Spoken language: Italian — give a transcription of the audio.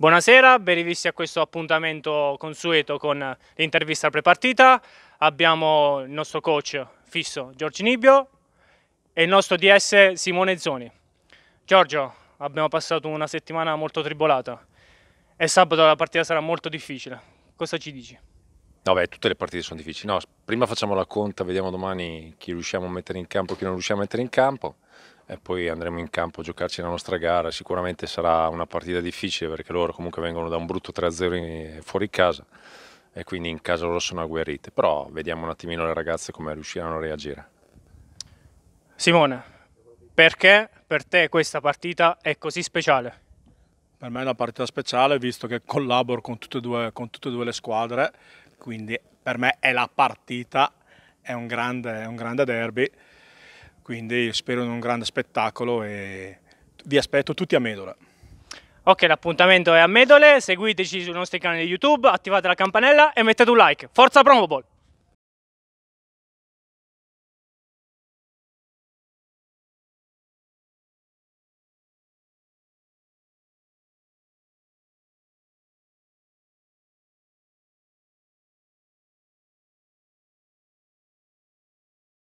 Buonasera, ben rivisti a questo appuntamento consueto con l'intervista prepartita. Abbiamo il nostro coach fisso Giorgio Nibbio e il nostro DS Simone Zoni. Giorgio, abbiamo passato una settimana molto tribolata e sabato la partita sarà molto difficile. Cosa ci dici? No, Vabbè, tutte le partite sono difficili. No, prima facciamo la conta, vediamo domani chi riusciamo a mettere in campo e chi non riusciamo a mettere in campo e poi andremo in campo a giocarci la nostra gara. Sicuramente sarà una partita difficile perché loro comunque vengono da un brutto 3-0 fuori casa e quindi in casa loro sono agguerrite, però vediamo un attimino le ragazze come riusciranno a reagire. Simone, perché per te questa partita è così speciale? Per me è una partita speciale visto che collaboro con tutte e due, tutte e due le squadre, quindi per me è la partita, è un grande, è un grande derby quindi spero in un grande spettacolo e vi aspetto tutti a Medola. Ok, l'appuntamento è a Medole, seguiteci sui nostri canali YouTube, attivate la campanella e mettete un like. Forza Promobol!